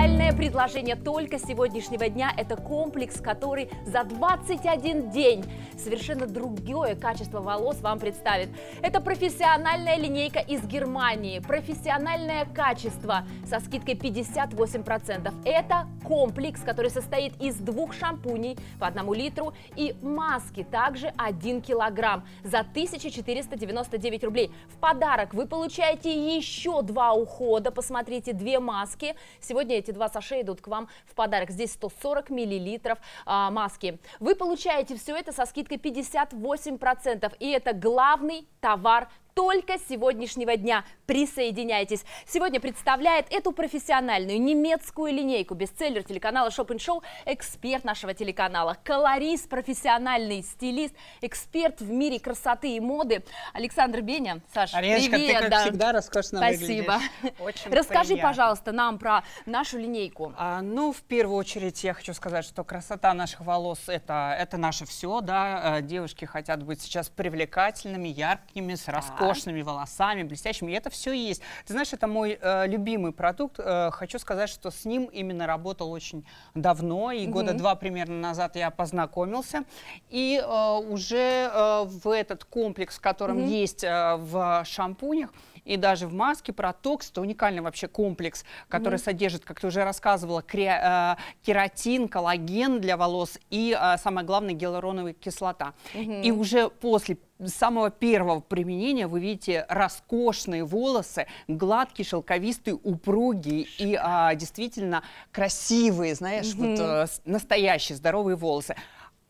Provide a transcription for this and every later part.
Уникальное предложение только сегодняшнего дня – это комплекс, который за 21 день совершенно другое качество волос вам представит. Это профессиональная линейка из Германии, профессиональное качество со скидкой 58%. Это комплекс, который состоит из двух шампуней по одному литру и маски, также 1 килограмм за 1499 рублей. В подарок вы получаете еще два ухода, посмотрите, две маски. Сегодня эти эти два саше идут к вам в подарок. Здесь 140 миллилитров а, маски. Вы получаете все это со скидкой 58%, и это главный товар только сегодняшнего дня. Присоединяйтесь. Сегодня представляет эту профессиональную немецкую линейку бестселлер телеканала Шоп Шоу, эксперт нашего телеканала, колорист, профессиональный стилист, эксперт в мире красоты и моды Александр Беня. Саша, Ариночка, привет. ты как да. всегда роскошно Спасибо. выглядишь. Очень Расскажи, приятно. пожалуйста, нам про нашу линейку. А, ну, в первую очередь я хочу сказать, что красота наших волос это, – это наше все. Да? Э, девушки хотят быть сейчас привлекательными, яркими, с роскошью роскошными волосами, блестящими. И это все есть. Ты знаешь, это мой э, любимый продукт. Э, хочу сказать, что с ним именно работал очень давно. И угу. года два примерно назад я познакомился. И э, уже э, в этот комплекс, в котором угу. есть э, в шампунях, и даже в маске протокс, это уникальный вообще комплекс, который mm-hmm. содержит, как ты уже рассказывала, кре- э, кератин, коллаген для волос и, э, самое главное, гиалуроновая кислота. Mm-hmm. И уже после с самого первого применения вы видите роскошные волосы, гладкие, шелковистые, упругие и а, действительно красивые, знаешь, mm-hmm. вот а, настоящие здоровые волосы.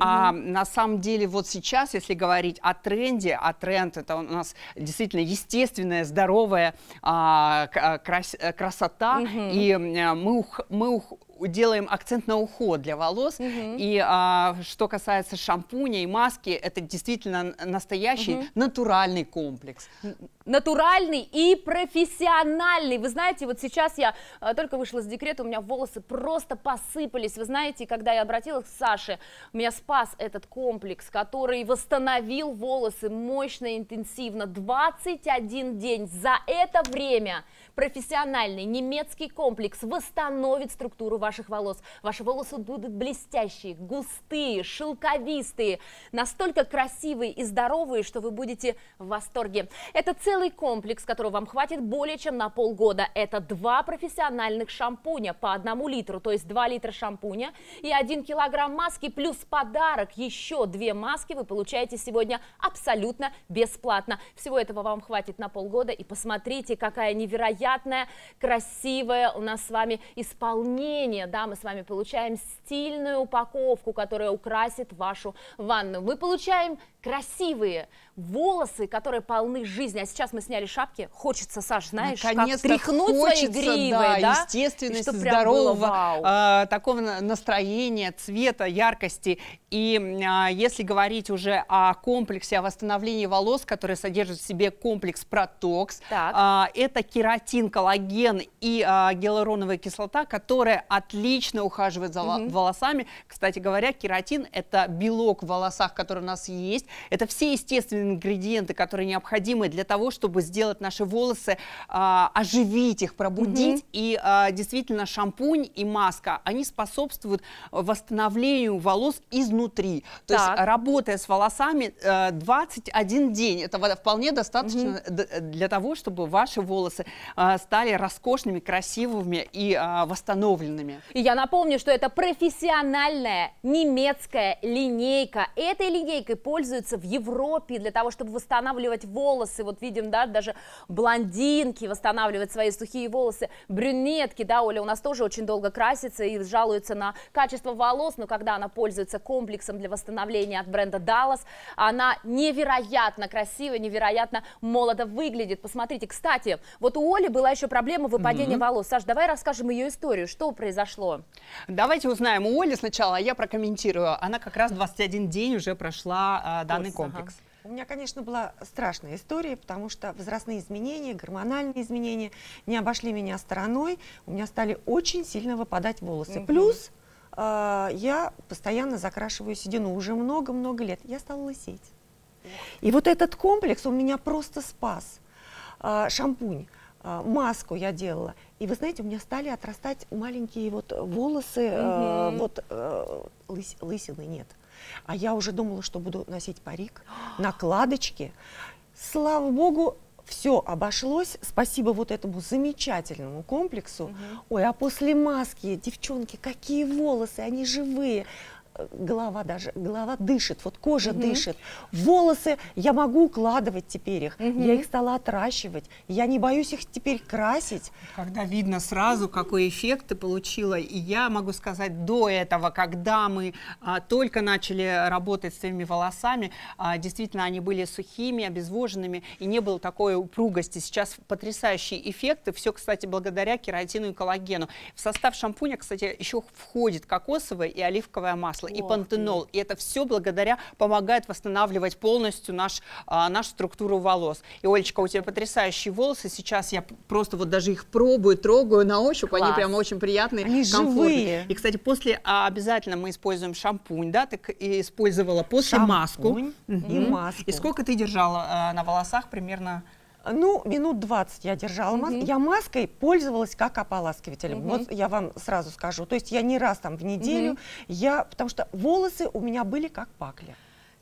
А на самом деле вот сейчас, если говорить о тренде, а тренд это у нас действительно естественная, здоровая а, а крас- красота, mm-hmm. и мы, ух- мы ух- делаем акцент на уход для волос. Mm -hmm. И а, что касается шампуня и маски, это действительно настоящий Mm -hmm. натуральный комплекс. Натуральный и профессиональный. Вы знаете, вот сейчас я а, только вышла с декрета, у меня волосы просто посыпались. Вы знаете, когда я обратилась к Саше, меня спас этот комплекс, который восстановил волосы мощно и интенсивно. 21 день. За это время профессиональный немецкий комплекс восстановит структуру вашего ваших волос. Ваши волосы будут блестящие, густые, шелковистые, настолько красивые и здоровые, что вы будете в восторге. Это целый комплекс, которого вам хватит более чем на полгода. Это два профессиональных шампуня по одному литру, то есть 2 литра шампуня и 1 килограмм маски, плюс подарок еще две маски вы получаете сегодня абсолютно бесплатно. Всего этого вам хватит на полгода и посмотрите, какая невероятная, красивая у нас с вами исполнение сегодня, да, мы с вами получаем стильную упаковку, которая украсит вашу ванну. Мы получаем красивые волосы, которые полны жизни. А сейчас мы сняли шапки. Хочется, Саш, знаешь, Наконец-то как тряхнуть хочется, свои гривы. Да, да? естественности, здорового э, такого настроения, цвета, яркости. И э, если говорить уже о комплексе, о восстановлении волос, который содержит в себе комплекс протокс, э, это кератин, коллаген и э, гиалуроновая кислота, которая отлично ухаживает за угу. волосами. Кстати говоря, кератин – это белок в волосах, который у нас есть, это все естественные ингредиенты, которые необходимы для того, чтобы сделать наши волосы, а, оживить их, пробудить. Угу. И а, действительно шампунь и маска, они способствуют э, восстановлению волос изнутри. То так. есть работая с волосами 21 э, день, этого вполне достаточно угу. для того, чтобы ваши волосы а, стали роскошными, красивыми и а, восстановленными. И я напомню, что это профессиональная немецкая линейка. Этой линейкой пользуются используется в Европе для того, чтобы восстанавливать волосы. Вот видим, да, даже блондинки восстанавливают свои сухие волосы, брюнетки, да, Оля у нас тоже очень долго красится и жалуется на качество волос, но когда она пользуется комплексом для восстановления от бренда Dallas, она невероятно красивая, невероятно молодо выглядит. Посмотрите, кстати, вот у Оли была еще проблема выпадения mm-hmm. волос. Саш, давай расскажем ее историю, что произошло. Давайте узнаем у Оли сначала, а я прокомментирую. Она как раз 21 день уже прошла а, данный комплекс? Ага. У меня, конечно, была страшная история, потому что возрастные изменения, гормональные изменения не обошли меня стороной. У меня стали очень сильно выпадать волосы. Угу. Плюс э, я постоянно закрашиваю седину уже много-много лет. Я стала лысеть. И вот этот комплекс, он меня просто спас. Э, шампунь, э, маску я делала. И вы знаете, у меня стали отрастать маленькие вот волосы, угу. э, вот э, лыс, лысины нет. А я уже думала, что буду носить парик, накладочки. Слава богу, все обошлось. Спасибо вот этому замечательному комплексу. Угу. Ой, а после маски, девчонки, какие волосы, они живые голова даже, голова дышит, вот кожа угу. дышит. Волосы я могу укладывать теперь их, угу. я их стала отращивать, я не боюсь их теперь красить. Когда видно сразу, какой эффект ты получила, и я могу сказать, до этого, когда мы а, только начали работать с своими волосами, а, действительно они были сухими, обезвоженными, и не было такой упругости. Сейчас потрясающие эффекты, все, кстати, благодаря кератину и коллагену. В состав шампуня, кстати, еще входит кокосовое и оливковое масло масло, Ох и пантенол. И это все благодаря помогает восстанавливать полностью наш, а, нашу структуру волос. И, Олечка, у тебя потрясающие волосы. Сейчас я просто вот даже их пробую, трогаю на ощупь. Класс. Они прям очень приятные, Они Живые. И, кстати, после а, обязательно мы используем шампунь, да? Ты использовала после шампунь маску. И, угу. маску. и сколько ты держала а, на волосах примерно? Ну, минут 20 я держала угу. маску. Я маской пользовалась как ополаскивателем. Угу. Вот я вам сразу скажу. То есть я не раз там в неделю, угу. я, потому что волосы у меня были как пакли.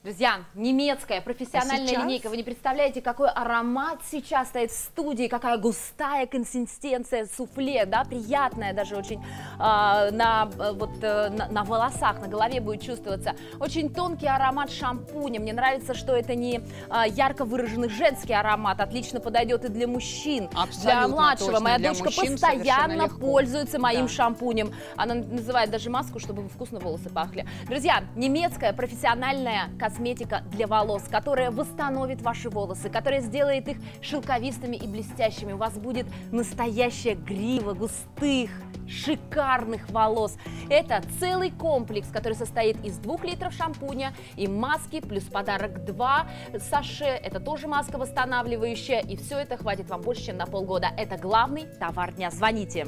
Друзья, немецкая профессиональная а линейка. Вы не представляете, какой аромат сейчас стоит в студии, какая густая консистенция суфле, да, приятная даже очень а, э, на, вот, э, на, на волосах, на голове будет чувствоваться. Очень тонкий аромат шампуня. Мне нравится, что это не э, ярко выраженный женский аромат. Отлично подойдет и для мужчин, Абсолютно для младшего. Точно. Моя для дочка постоянно пользуется моим да. шампунем. Она называет даже маску, чтобы вкусно волосы пахли. Друзья, немецкая профессиональная косметика косметика для волос, которая восстановит ваши волосы, которая сделает их шелковистыми и блестящими. У вас будет настоящая грива густых, шикарных волос. Это целый комплекс, который состоит из двух литров шампуня и маски, плюс подарок 2 саше. Это тоже маска восстанавливающая, и все это хватит вам больше, чем на полгода. Это главный товар дня. Звоните.